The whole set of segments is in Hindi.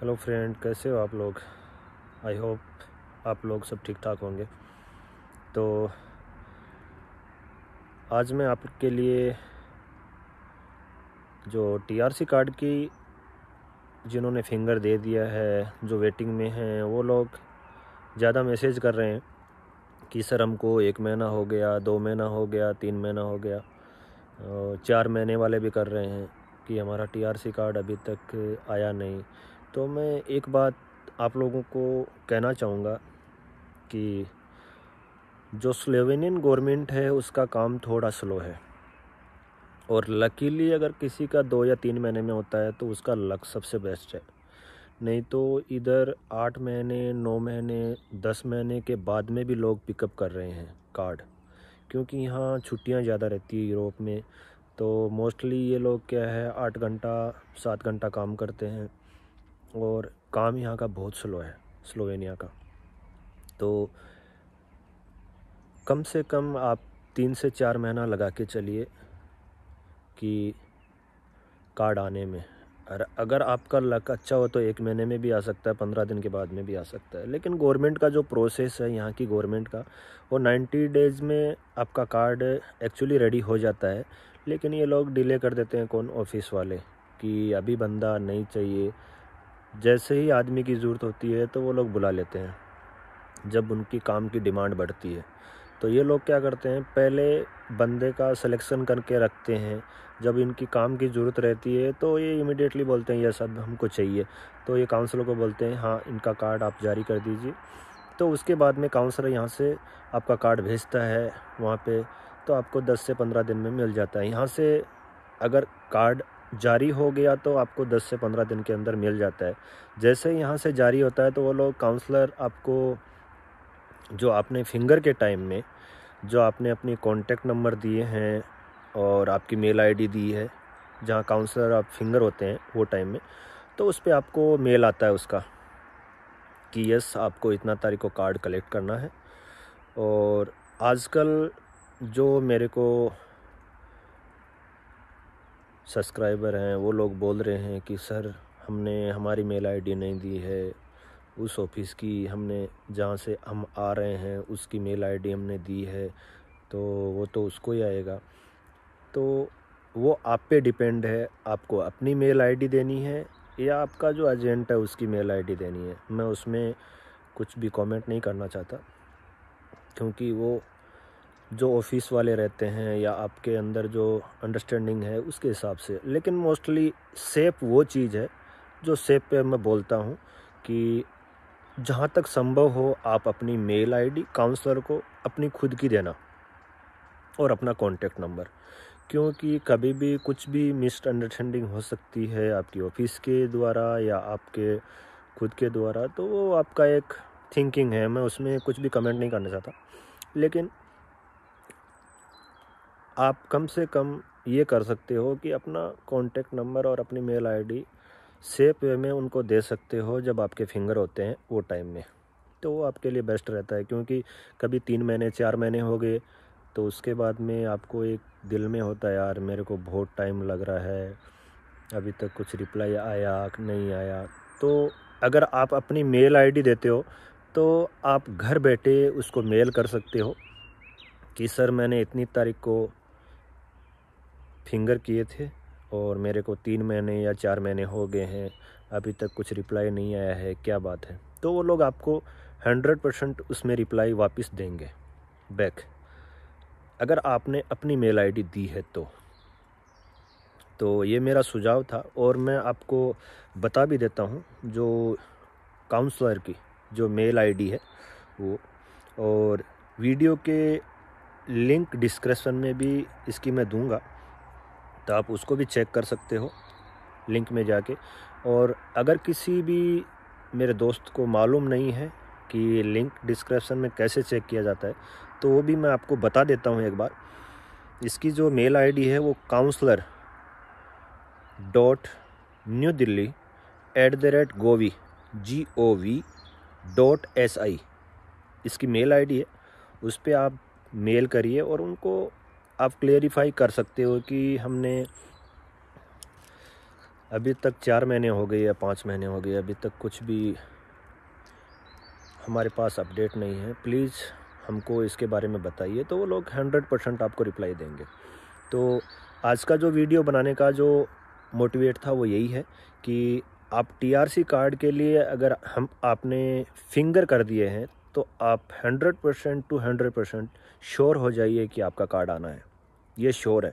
हेलो फ्रेंड कैसे हो आप लोग आई होप आप लोग सब ठीक ठाक होंगे तो आज मैं आपके लिए जो टीआरसी कार्ड की जिन्होंने फिंगर दे दिया है जो वेटिंग में हैं वो लोग ज़्यादा मैसेज कर रहे हैं कि सर हमको एक महीना हो गया दो महीना हो गया तीन महीना हो गया और चार महीने वाले भी कर रहे हैं कि हमारा टीआरसी कार्ड अभी तक आया नहीं तो मैं एक बात आप लोगों को कहना चाहूँगा कि जो स्लोवेनियन गवर्नमेंट है उसका काम थोड़ा स्लो है और लकीली अगर किसी का दो या तीन महीने में होता है तो उसका लक सबसे बेस्ट है नहीं तो इधर आठ महीने नौ महीने दस महीने के बाद में भी लोग पिकअप कर रहे हैं कार्ड क्योंकि यहाँ छुट्टियाँ ज़्यादा रहती है यूरोप में तो मोस्टली ये लोग क्या है आठ घंटा सात घंटा काम करते हैं और काम यहाँ का बहुत स्लो है स्लोवेनिया का तो कम से कम आप तीन से चार महीना लगा के चलिए कि कार्ड आने में और अगर आपका लक अच्छा हो तो एक महीने में भी आ सकता है पंद्रह दिन के बाद में भी आ सकता है लेकिन गवर्नमेंट का जो प्रोसेस है यहाँ की गवर्नमेंट का वो नाइन्टी डेज़ में आपका कार्ड एक्चुअली रेडी हो जाता है लेकिन ये लोग डिले कर देते हैं कौन ऑफिस वाले कि अभी बंदा नहीं चाहिए जैसे ही आदमी की ज़रूरत होती है तो वो लोग बुला लेते हैं जब उनकी काम की डिमांड बढ़ती है तो ये लोग क्या करते हैं पहले बंदे का सिलेक्शन करके रखते हैं जब इनकी काम की ज़रूरत रहती है तो ये इमिडिएटली बोलते हैं यस अब हमको चाहिए तो ये काउंसलर को बोलते हैं हाँ इनका कार्ड आप जारी कर दीजिए तो उसके बाद में काउंसलर यहाँ से आपका कार्ड भेजता है वहाँ पे तो आपको 10 से 15 दिन में मिल जाता है यहाँ से अगर कार्ड जारी हो गया तो आपको 10 से 15 दिन के अंदर मिल जाता है जैसे यहाँ से जारी होता है तो वो लोग काउंसलर आपको जो आपने फिंगर के टाइम में जो आपने अपने कॉन्टेक्ट नंबर दिए हैं और आपकी मेल आईडी दी है जहाँ काउंसलर आप फिंगर होते हैं वो टाइम में तो उस पर आपको मेल आता है उसका कि यस आपको इतना तारीख को कार्ड कलेक्ट करना है और आजकल जो मेरे को सब्सक्राइबर हैं वो लोग बोल रहे हैं कि सर हमने हमारी मेल आईडी नहीं दी है उस ऑफिस की हमने जहाँ से हम आ रहे हैं उसकी मेल आईडी हमने दी है तो वो तो उसको ही आएगा तो वो आप पे डिपेंड है आपको अपनी मेल आईडी देनी है या आपका जो एजेंट है उसकी मेल आईडी देनी है मैं उसमें कुछ भी कमेंट नहीं करना चाहता क्योंकि वो जो ऑफिस वाले रहते हैं या आपके अंदर जो अंडरस्टैंडिंग है उसके हिसाब से लेकिन मोस्टली सेप वो चीज़ है जो सेप पे मैं बोलता हूँ कि जहाँ तक संभव हो आप अपनी मेल आईडी काउंसलर को अपनी खुद की देना और अपना कॉन्टैक्ट नंबर क्योंकि कभी भी कुछ भी मिसअंडरस्टैंडिंग हो सकती है आपकी ऑफिस के द्वारा या आपके खुद के द्वारा तो वो आपका एक थिंकिंग है मैं उसमें कुछ भी कमेंट नहीं करना चाहता लेकिन आप कम से कम ये कर सकते हो कि अपना कॉन्टेक्ट नंबर और अपनी मेल आईडी सेफ वे में उनको दे सकते हो जब आपके फिंगर होते हैं वो टाइम में तो वो आपके लिए बेस्ट रहता है क्योंकि कभी तीन महीने चार महीने हो गए तो उसके बाद में आपको एक दिल में होता है यार मेरे को बहुत टाइम लग रहा है अभी तक कुछ रिप्लाई आया नहीं आया तो अगर आप अपनी मेल आईडी देते हो तो आप घर बैठे उसको मेल कर सकते हो कि सर मैंने इतनी तारीख को फिंगर किए थे और मेरे को तीन महीने या चार महीने हो गए हैं अभी तक कुछ रिप्लाई नहीं आया है क्या बात है तो वो लोग आपको हंड्रेड परसेंट उसमें रिप्लाई वापस देंगे बैक अगर आपने अपनी मेल आईडी दी है तो तो ये मेरा सुझाव था और मैं आपको बता भी देता हूँ जो काउंसलर की जो मेल आईडी है वो और वीडियो के लिंक डिस्क्रिप्शन में भी इसकी मैं दूंगा तो आप उसको भी चेक कर सकते हो लिंक में जाके और अगर किसी भी मेरे दोस्त को मालूम नहीं है कि लिंक डिस्क्रिप्शन में कैसे चेक किया जाता है तो वो भी मैं आपको बता देता हूँ एक बार इसकी जो मेल आईडी है वो counsellor dot New Delhi at the rate gov G O V dot S I इसकी मेल आईडी है उस पर आप मेल करिए और उनको आप क्लेरिफाई कर सकते हो कि हमने अभी तक चार महीने हो गए या पाँच महीने हो गए अभी तक कुछ भी हमारे पास अपडेट नहीं है प्लीज़ हमको इसके बारे में बताइए तो वो लोग हंड्रेड परसेंट आपको रिप्लाई देंगे तो आज का जो वीडियो बनाने का जो मोटिवेट था वो यही है कि आप टीआरसी कार्ड के लिए अगर हम आपने फिंगर कर दिए हैं तो आप 100 percent two hundred percent sure हो जाइए कि आपका कार्ड आना है ये श्योर है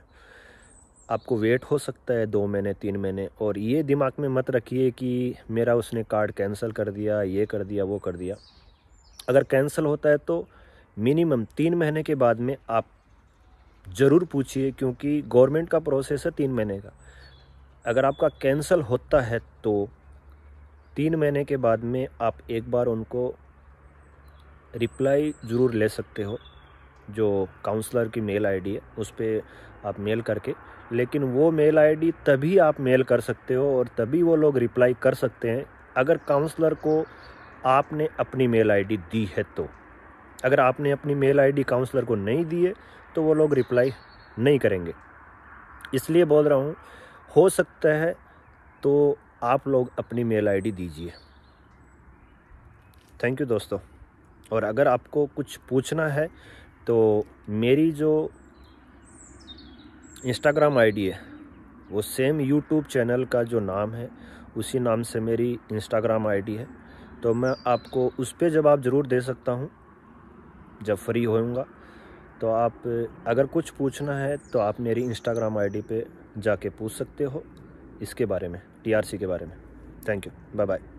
आपको वेट हो सकता है दो महीने तीन महीने और ये दिमाग में मत रखिए कि मेरा उसने कार्ड कैंसिल कर दिया ये कर दिया वो कर दिया अगर कैंसिल होता है तो मिनिमम तीन महीने के बाद में आप ज़रूर पूछिए क्योंकि गवर्नमेंट का प्रोसेस है तीन महीने का अगर आपका कैंसिल होता है तो तीन महीने के बाद में आप एक बार उनको रिप्लाई ज़रूर ले सकते हो जो काउंसलर की मेल आईडी है उस पर आप मेल करके लेकिन वो मेल आईडी तभी आप मेल कर सकते हो और तभी वो लोग रिप्लाई कर सकते हैं अगर काउंसलर को आपने अपनी मेल आईडी दी है तो अगर आपने अपनी मेल आईडी काउंसलर को नहीं दी है तो वो लोग रिप्लाई नहीं करेंगे इसलिए बोल रहा हूँ हो सकता है तो आप लोग अपनी मेल आईडी दीजिए थैंक यू दोस्तों और अगर आपको कुछ पूछना है तो मेरी जो इंस्टाग्राम आईडी है वो सेम यूट्यूब चैनल का जो नाम है उसी नाम से मेरी इंस्टाग्राम आईडी है तो मैं आपको उस पर जवाब ज़रूर दे सकता हूँ जब फ्री होऊंगा तो आप अगर कुछ पूछना है तो आप मेरी इंस्टाग्राम आईडी पे जाके पूछ सकते हो इसके बारे में टीआरसी के बारे में थैंक यू बाय बाय